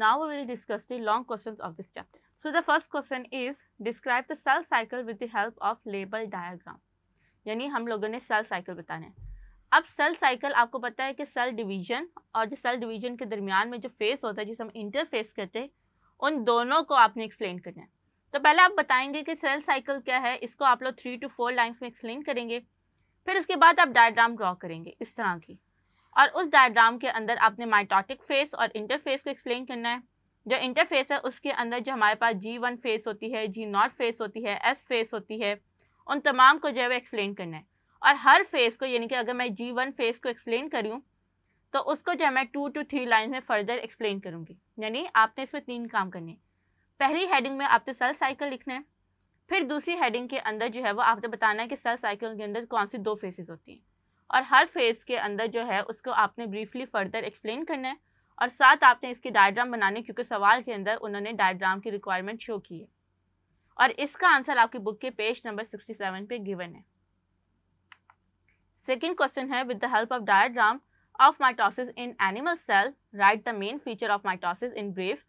Now we will discuss the long questions of this chapter. So the first question is describe the cell cycle with the help of label diagram. यानी हम लोगों ने cell cycle बताना है अब cell cycle आपको पता है कि सेल डिवीजन और जो सेल डिवीजन के दरमियान में जो फेस होता है जिसे हम इंटरफेस कहते हैं उन दोनों को आपने एक्सप्लेन करना है तो पहले आप बताएंगे कि सेल साइकिल क्या है इसको आप लोग थ्री टू फोर लाइन्स में एक्सप्लेन करेंगे फिर उसके बाद आप डायग्राम ड्रॉ करेंगे इस तरह की और उस डायग्राम के अंदर आपने माइटोटिक फेस और इंटरफेस को एक्सप्लेन करना है जो इंटरफेस है उसके अंदर जो हमारे पास जी वन फेस होती है जी नॉट फेस होती है एस फेस होती है उन तमाम को जो है वो एक्सप्लेन करना है और हर फेस को यानी कि अगर मैं जी वन फेस को एक्सप्लेन करूँ तो उसको जो है मैं टू टू थ्री लाइन में फर्दर एक्सप्लेन करूँगी यानी आपने इसमें तीन काम करने पहली हेडिंग में आपने सेल साइकिल लिखना है फिर दूसरी हेडिंग के अंदर जो है वो आपने बताना है कि सेल साइकिल के अंदर कौन सी दो फेसेस होती हैं और हर फेज़ के अंदर जो है उसको आपने ब्रीफली फर्दर एक्सप्लेन करना है और साथ आपने इसके डायग्राम बनाने क्योंकि सवाल के अंदर उन्होंने डायग्राम की रिक्वायरमेंट शो की है और इसका आंसर आपकी बुक के पेज नंबर 67 पे गिवन है सेकेंड क्वेश्चन है with the help of diagram of mitosis in animal cell write the main feature of mitosis in brief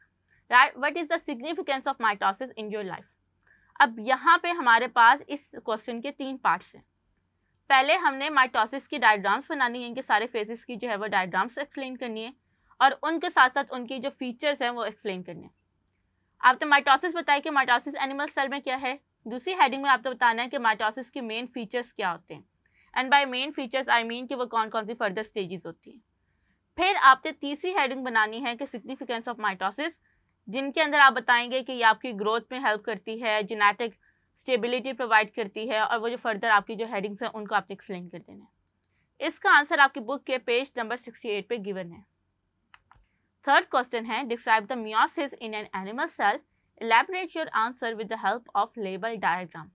write what is the significance of mitosis in your life अब यहाँ पे हमारे पास इस question के तीन parts हैं पहले हमने माइटोसिस की डायग्राम्स बनानी है इनके सारे फेजेस की जो है वो डायग्राम्स एक्सप्लेन करनी है और उनके साथ साथ उनकी जो फीचर्स हैं वो एक्सप्लेन करनी है आपने माइटोसिस बताया कि माइटोसिस एनिमल सेल में क्या है दूसरी हेडिंग में आपको बताना है कि माइटोसिस के मेन फीचर्स क्या होते हैं and by main features I mean कि वो कौन कौन सी फर्दर स्टेजेस होती हैं फिर आपने तीसरी हेडिंग बनानी है कि सिग्निफिकेंस ऑफ माइटोसिस जिनके अंदर आप बताएंगे कि ये आपकी ग्रोथ में हेल्प करती है जेनेटिक स्टेबिलिटी प्रोवाइड करती है और वो जो फर्दर आपकी जो हेडिंग्स हैं उनको आपने एक्सप्लेन कर देना है इसका आंसर आपकी बुक के पेज नंबर सिक्सटी एट पर गिवन है थर्ड क्वेश्चन है describe the meiosis in an animal cell elaborate your answer with the help of label diagram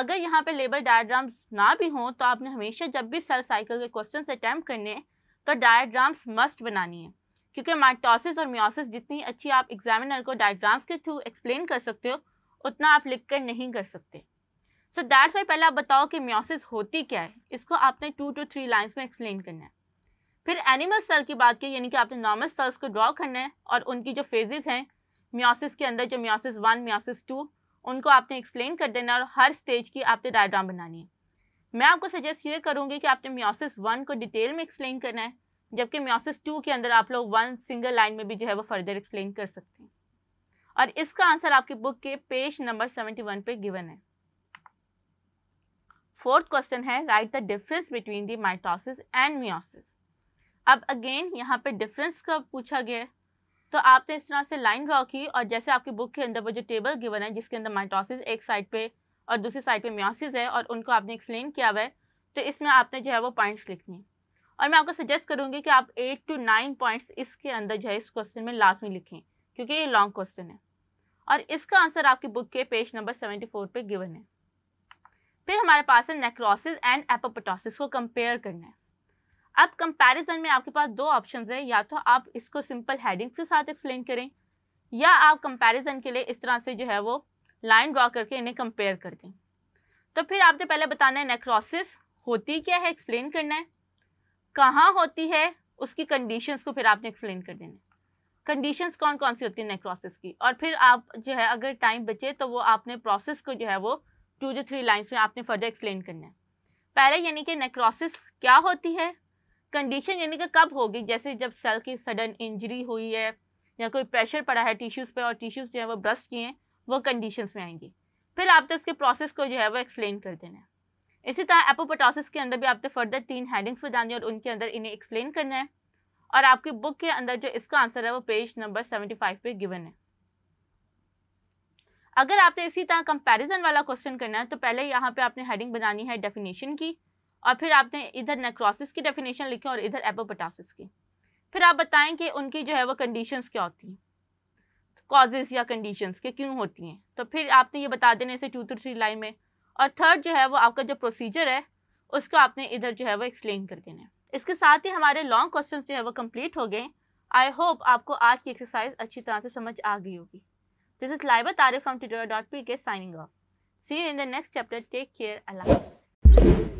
अगर यहाँ पे लेबल डायग्राम्स ना भी हों तो आपने हमेशा जब भी सेल साइकिल के क्वेश्चन अटैम्प्ट करने तो डायग्राम्स मस्ट बनानी है क्योंकि माइटोसिस और मियोसिस जितनी अच्छी आप एग्जामिनर को डायग्राम्स के थ्रू एक्सप्लेन कर सकते हो उतना आप लिख कर नहीं कर सकते सो दैट्स वाई पहले आप बताओ कि म्योसिस होती क्या है इसको आपने टू टू थ्री लाइन्स में एक्सप्लेन करना है फिर एनिमल सेल की बात की यानी कि आपने नॉर्मल सेल्स को ड्रॉ करना है और उनकी जो फेजेस हैं म्योसिस के अंदर जो म्योसिस वन म्योसिस टू उनको आपने एक्सप्लेन कर देना और हर स्टेज की आपने डायग्राम बनानी है मैं आपको सजेस्ट ये करूँगी कि आपने म्योसिस वन को डिटेल में एक्सप्लेन करना है जबकि म्योसिस टू के अंदर आप लोग वन सिंगल लाइन में भी जो है वो फर्दर एक्सप्लेन कर सकते हैं और इसका आंसर आपकी बुक के पेज नंबर सेवेंटी वन पे गिवन है फोर्थ क्वेश्चन है write the difference between the mitosis and meiosis अब अगेन यहाँ पे डिफरेंस का पूछा गया तो आपने इस तरह से लाइन ड्रॉ की और जैसे आपकी बुक के अंदर वो जो टेबल गिवन है जिसके अंदर माइटोसिस एक साइड पे और दूसरी साइड पे म्योसिस है और उनको आपने एक्सप्लेन किया हुआ है तो इसमें आपने जो है वो पॉइंट्स लिखनी और मैं आपको सजेस्ट करूँगी कि आप एट टू नाइन पॉइंट्स इसके अंदर जो है इस क्वेश्चन में लास्ट में लिखें क्योंकि ये लॉन्ग क्वेश्चन है और इसका आंसर आपकी बुक के पेज नंबर सेवेंटी फोर पर गिवन है फिर हमारे पास है नेक्रोसिस एंड एपोपोटोसिस को कंपेयर करना है अब कंपैरिजन में आपके पास दो ऑप्शंस है या तो आप इसको सिंपल हेडिंग्स के साथ एक्सप्लेन करें या आप कंपैरिजन के लिए इस तरह से जो है वो लाइन ड्रॉ करके इन्हें कंपेयर कर दें तो फिर आपने पहले बताना है नेक्रोसिस होती क्या है एक्सप्लेन करना है कहाँ होती है उसकी कंडीशंस को फिर आपने एक्सप्लेन कर देना है कंडीशंस कौन कौन सी होती है नेक्रोसिस की और फिर आप जो है अगर टाइम बचे तो वो आपने प्रोसेस को जो है वो टू टू थ्री लाइन्स में आपने फर्दर एक्सप्लेन करना है पहले यानी कि नेक्रोसिस क्या होती है कंडीशन यानी कि कब होगी जैसे जब सेल की सडन इंजरी हुई है या कोई प्रेशर पड़ा है टिश्यूज़ पे और टिश्यूज़ जो है वो ब्रस्ट किए हैं वो कंडीशंस में आएंगी फिर आपने उसके प्रोसेस को जो है वो एक्सप्लेन कर देना है इसी तरह एपोपोटोसिस के अंदर भी आपने फर्दर तीन हेडिंग्स बतानी है और उनके अंदर इन्हें एक्सप्लेन करना है और आपकी बुक के अंदर जो इसका आंसर है वो पेज नंबर सेवेंटी फाइव पे गिवन है अगर आपने इसी तरह कंपैरिजन वाला क्वेश्चन करना है तो पहले यहाँ पे आपने हेडिंग बनानी है डेफिनेशन की और फिर आपने इधर नेक्रोसिस की डेफिनेशन लिखी और इधर एपोपटासिस की फिर आप बताएं कि उनकी जो है वो कंडीशंस क्या होती हैं कॉजेज या कंडीशंस के क्यों होती हैं तो फिर आपने ये बता देना इसे टू टू थ्री लाइन में और थर्ड जो है वो आपका जो प्रोसीजर है उसको आपने इधर जो है वो एक्सप्लेन कर देना है इसके साथ ही हमारे लॉन्ग क्वेश्चन जो है वो कम्प्लीट हो गए आई होप आपको आज की एक्सरसाइज अच्छी तरह से समझ आ गई होगी this is Laiba Tareef from dot P K signing off see you in the next chapter take care Allah